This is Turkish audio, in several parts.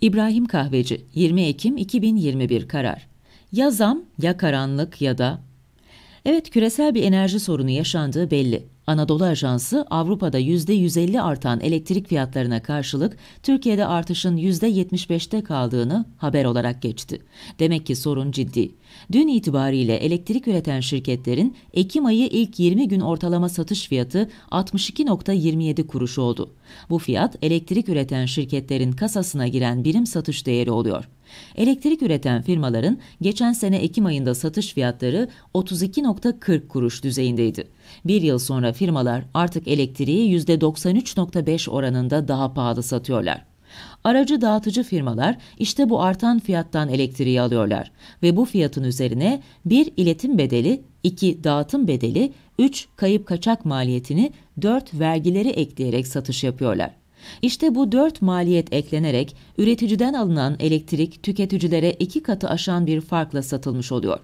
İbrahim Kahveci 20 Ekim 2021 karar. Ya zam ya karanlık ya da Evet küresel bir enerji sorunu yaşandığı belli. Anadolu Ajansı Avrupa'da %150 artan elektrik fiyatlarına karşılık Türkiye'de artışın %75'te kaldığını haber olarak geçti. Demek ki sorun ciddi. Dün itibariyle elektrik üreten şirketlerin Ekim ayı ilk 20 gün ortalama satış fiyatı 62.27 kuruş oldu. Bu fiyat elektrik üreten şirketlerin kasasına giren birim satış değeri oluyor. Elektrik üreten firmaların geçen sene Ekim ayında satış fiyatları 32.40 kuruş düzeyindeydi. Bir yıl sonra firmalar artık elektriği %93.5 oranında daha pahalı satıyorlar. Aracı dağıtıcı firmalar işte bu artan fiyattan elektriği alıyorlar ve bu fiyatın üzerine bir iletim bedeli, iki dağıtım bedeli, üç kayıp kaçak maliyetini, dört vergileri ekleyerek satış yapıyorlar. İşte bu dört maliyet eklenerek üreticiden alınan elektrik tüketicilere iki katı aşan bir farkla satılmış oluyor.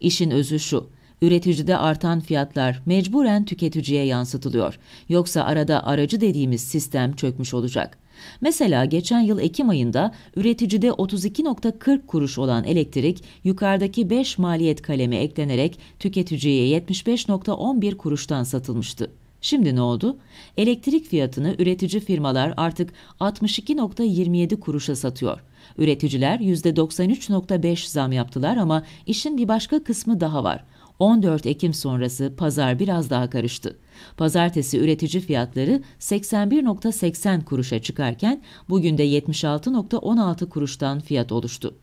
İşin özü şu, üreticide artan fiyatlar mecburen tüketiciye yansıtılıyor. Yoksa arada aracı dediğimiz sistem çökmüş olacak. Mesela geçen yıl Ekim ayında üreticide 32.40 kuruş olan elektrik yukarıdaki 5 maliyet kalemi eklenerek tüketiciye 75.11 kuruştan satılmıştı. Şimdi ne oldu? Elektrik fiyatını üretici firmalar artık 62.27 kuruşa satıyor. Üreticiler %93.5 zam yaptılar ama işin bir başka kısmı daha var. 14 Ekim sonrası pazar biraz daha karıştı. Pazartesi üretici fiyatları 81.80 kuruşa çıkarken bugün de 76.16 kuruştan fiyat oluştu.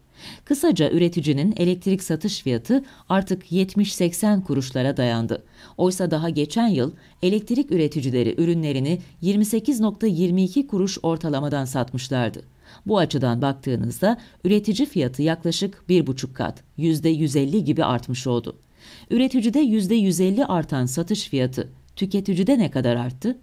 Kısaca üreticinin elektrik satış fiyatı artık 70-80 kuruşlara dayandı. Oysa daha geçen yıl elektrik üreticileri ürünlerini 28.22 kuruş ortalamadan satmışlardı. Bu açıdan baktığınızda üretici fiyatı yaklaşık 1,5 kat, %150 gibi artmış oldu. Üreticide %150 artan satış fiyatı tüketicide ne kadar arttı?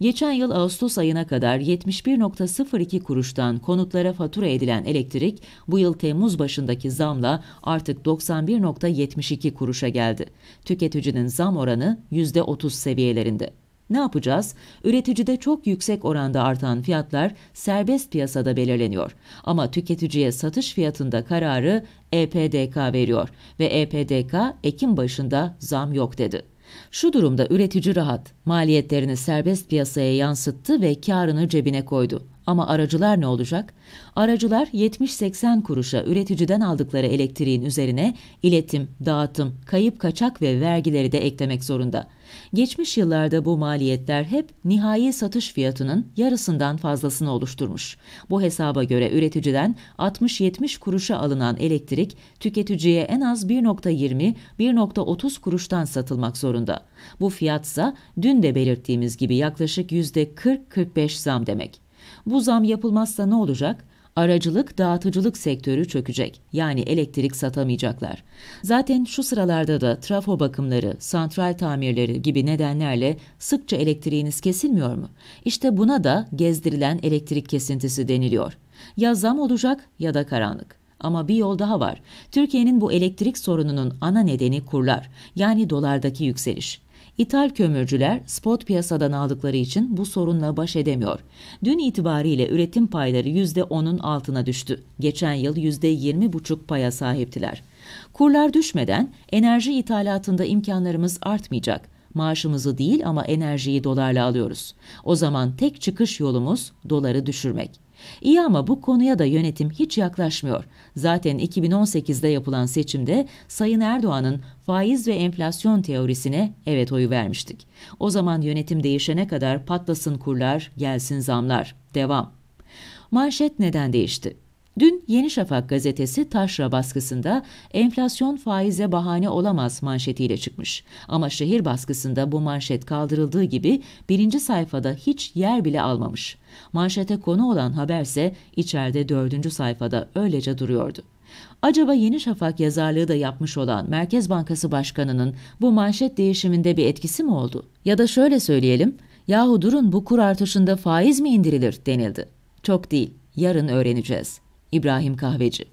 Geçen yıl Ağustos ayına kadar 71.02 kuruştan konutlara fatura edilen elektrik bu yıl Temmuz başındaki zamla artık 91.72 kuruşa geldi. Tüketicinin zam oranı %30 seviyelerinde. Ne yapacağız? Üreticide çok yüksek oranda artan fiyatlar serbest piyasada belirleniyor. Ama tüketiciye satış fiyatında kararı EPDK veriyor ve EPDK Ekim başında zam yok dedi. Şu durumda üretici rahat, maliyetlerini serbest piyasaya yansıttı ve karını cebine koydu. Ama aracılar ne olacak? Aracılar 70-80 kuruşa üreticiden aldıkları elektriğin üzerine iletim, dağıtım, kayıp kaçak ve vergileri de eklemek zorunda. Geçmiş yıllarda bu maliyetler hep nihai satış fiyatının yarısından fazlasını oluşturmuş. Bu hesaba göre üreticiden 60-70 kuruşa alınan elektrik tüketiciye en az 1.20-1.30 kuruştan satılmak zorunda. Bu fiyatsa dün de belirttiğimiz gibi yaklaşık %40-45 zam demek. Bu zam yapılmazsa ne olacak? Aracılık, dağıtıcılık sektörü çökecek. Yani elektrik satamayacaklar. Zaten şu sıralarda da trafo bakımları, santral tamirleri gibi nedenlerle sıkça elektriğiniz kesilmiyor mu? İşte buna da gezdirilen elektrik kesintisi deniliyor. Ya zam olacak ya da karanlık. Ama bir yol daha var. Türkiye'nin bu elektrik sorununun ana nedeni kurlar. Yani dolardaki yükseliş. İthal kömürcüler spot piyasadan aldıkları için bu sorunla baş edemiyor. Dün itibariyle üretim payları %10'un altına düştü. Geçen yıl %20,5 paya sahiptiler. Kurlar düşmeden enerji ithalatında imkanlarımız artmayacak. Maaşımızı değil ama enerjiyi dolarla alıyoruz. O zaman tek çıkış yolumuz doları düşürmek. İyi ama bu konuya da yönetim hiç yaklaşmıyor. Zaten 2018'de yapılan seçimde Sayın Erdoğan'ın faiz ve enflasyon teorisine evet oyu vermiştik. O zaman yönetim değişene kadar patlasın kurlar, gelsin zamlar. Devam. Manşet neden değişti? Dün Yeni Şafak gazetesi taşra baskısında enflasyon faize bahane olamaz manşetiyle çıkmış. Ama şehir baskısında bu manşet kaldırıldığı gibi birinci sayfada hiç yer bile almamış. Manşete konu olan haberse içeride dördüncü sayfada öylece duruyordu. Acaba Yeni Şafak yazarlığı da yapmış olan Merkez Bankası Başkanı'nın bu manşet değişiminde bir etkisi mi oldu? Ya da şöyle söyleyelim, yahu durun bu kur artışında faiz mi indirilir denildi. Çok değil, yarın öğreneceğiz. İbrahim Kahveci